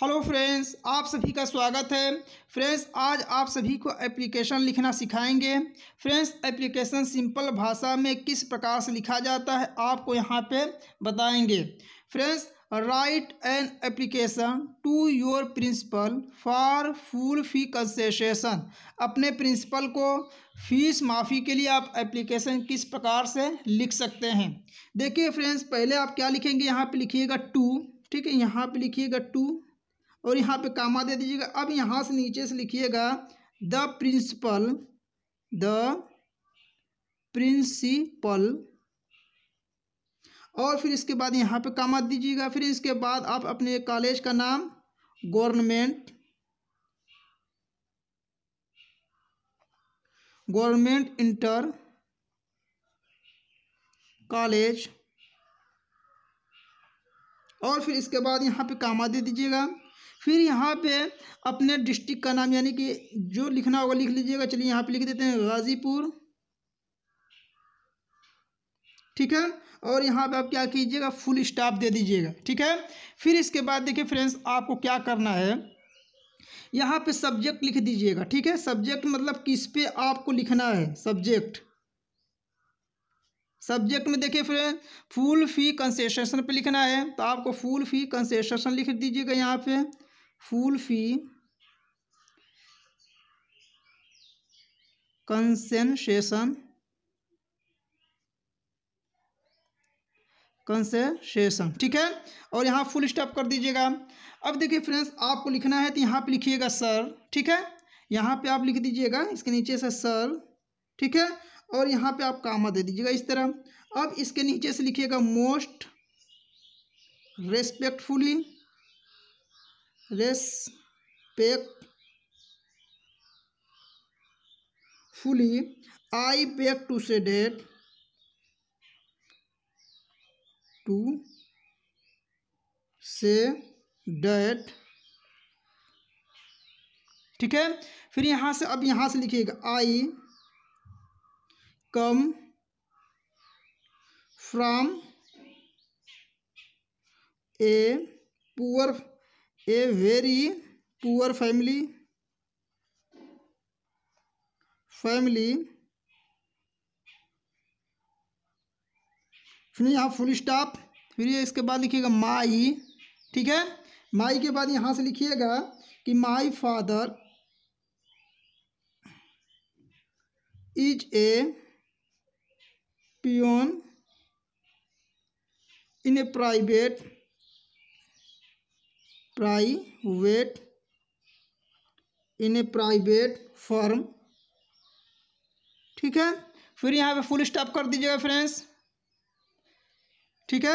hello friends आप सभी का स्वागत है फ्रेंड्स आज आप सभी को एप्लीकेशन लिखना सिखाएंगे फ्रेंड्स एप्लीकेशन सिंपल भाषा में किस प्रकार से लिखा जाता है आपको यहाँ पे बताएंगे friends write an application to your principal for full fee concession अपने प्रिंसिपल को फीस माफ़ी के लिए आप एप्लीकेशन किस प्रकार से लिख सकते हैं देखिए फ्रेंड्स पहले आप क्या लिखेंगे यहाँ पर लिखिएगा टू ठीक है यहाँ पे लिखिएगा टू और यहाँ पे कामा दे दीजिएगा अब यहाँ से नीचे से लिखिएगा द प्रिंसिपल द प्रिंसिपल और फिर इसके बाद यहाँ पे कामा दीजिएगा फिर इसके बाद आप अपने कॉलेज का नाम गवर्नमेंट गवर्नमेंट इंटर कॉलेज और फिर इसके बाद यहाँ पे कामा दे दीजिएगा फिर यहाँ पे अपने डिस्ट्रिक्ट का नाम यानी कि जो लिखना होगा लिख लीजिएगा चलिए यहाँ पे लिख देते हैं गाजीपुर ठीक है और यहाँ पे आप क्या कीजिएगा फुल स्टाफ दे दीजिएगा ठीक है फिर इसके बाद देखिए फ्रेंड्स आपको क्या करना है यहाँ पे सब्जेक्ट लिख दीजिएगा ठीक है सब्जेक्ट मतलब किस पे आपको लिखना है सब्जेक्ट सब्जेक्ट में देखिए फ्रेंड फुल फी कंसेशन पे लिखना है तो आपको फुल फी कंसेशन लिख दीजिएगा यहाँ पे फूल फी कंसेशन कंसेशेशन ठीक है और यहाँ फुल स्टॉप कर दीजिएगा अब देखिए फ्रेंड्स आपको लिखना है तो यहाँ पे लिखिएगा सर ठीक है यहाँ पे आप लिख दीजिएगा इसके नीचे से सर ठीक है और यहाँ पे आप कामा दे दीजिएगा इस तरह अब इसके नीचे से लिखिएगा most respectfully respectfully I beg to say that to say that ठीक है फिर यहां से अब यहां से लिखिएगा I come from a poor a very poor family family सुनिए यहाँ फुल स्टॉप फिर ये इसके बाद लिखिएगा माई ठीक है माई के बाद यहाँ से लिखिएगा कि my father is a peon in a private private in a private firm ठीक है फिर यहाँ पे फुल स्टॉप कर दीजिएगा फ्रेंड्स ठीक है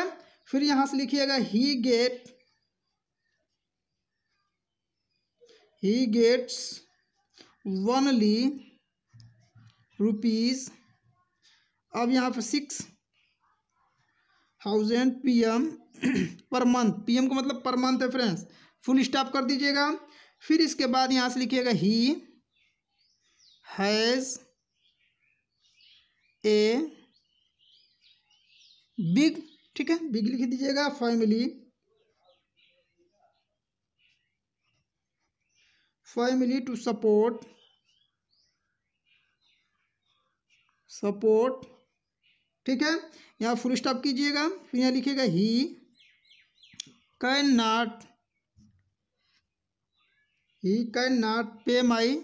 फिर यहाँ से लिखिएगा he get he gets only rupees अब यहाँ पे six thousand P M per month P को मतलब पर मंथ है फ्रेंड्स फुल स्टॉप कर दीजिएगा फिर इसके बाद यहाँ से लिखिएगा ही हैज़ ए बिग ठीक है बिग लिख दीजिएगा family family to support support ठीक है यहाँ फुल स्टॉप कीजिएगा फिर यहाँ लिखिएगा he can not he can not pay my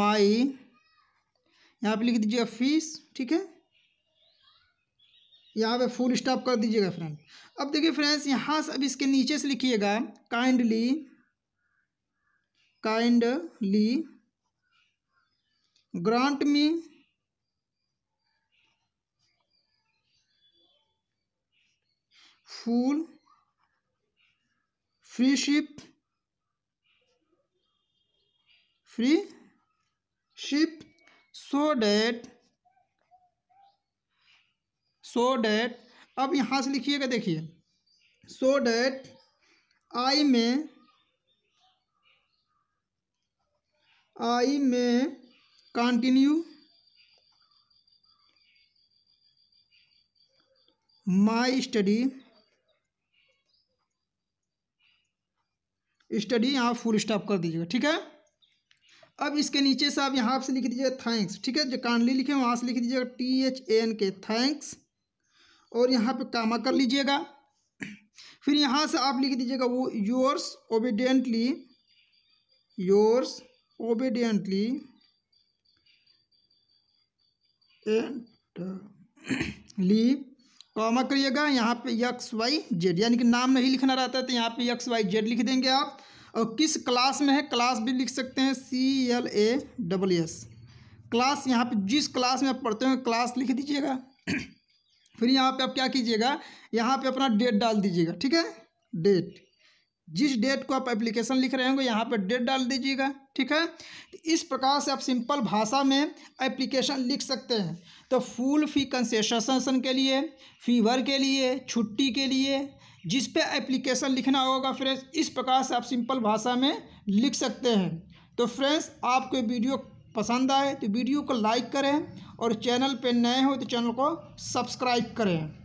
माई यहाँ पे लिख दीजिएगा फीस ठीक है यहाँ पे फुल स्टॉप कर दीजिएगा फ्रेंड अब देखिए फ्रेंड्स यहाँ से अब इसके नीचे से लिखिएगा kindly kindly grant me full freeship freeship so that so that अब यहाँ से लिखिएगा देखिए सो date I may I may continue my study study यहाँ फुल स्टॉप कर दीजिएगा ठीक है अब इसके नीचे से आप यहाँ से लिख दीजिएगा थैंक्स ठीक है जो कांडली लिखे वहाँ से लिख दीजिएगा T H A N K thanks और यहाँ पे कामा कर लीजिएगा फिर यहाँ से आप लिख दीजिएगा वो yours obediently yours obediently and ली कॉमा करिएगा यहाँ पे यक्स वाई जेड यानी कि नाम नहीं लिखना रहता है तो यहाँ पे यक्स वाई जेड लिख देंगे आप और किस क्लास में है क्लास भी लिख सकते हैं C L A double S class यहाँ पे जिस क्लास में आप पढ़ते हो क्लास लिख दीजिएगा फिर यहाँ पे आप क्या कीजिएगा यहाँ पे अपना डेट डाल दीजिएगा ठीक है डेट जिस डेट को आप एप्लीकेशन लिख रहे होंगे यहाँ पर डेट डाल दीजिएगा ठीक है तो इस प्रकार से आप सिंपल भाषा में एप्लीकेशन लिख सकते हैं तो फूल फी कंसेशन के लिए फीवर के लिए छुट्टी के लिए जिस पे एप्लीकेशन लिखना होगा फ्रेंड्स इस प्रकार से आप सिंपल भाषा में लिख सकते हैं तो फ्रेंड्स आपको वीडियो पसंद आए तो वीडियो को लाइक करें और चैनल पे नए हो तो चैनल को सब्सक्राइब करें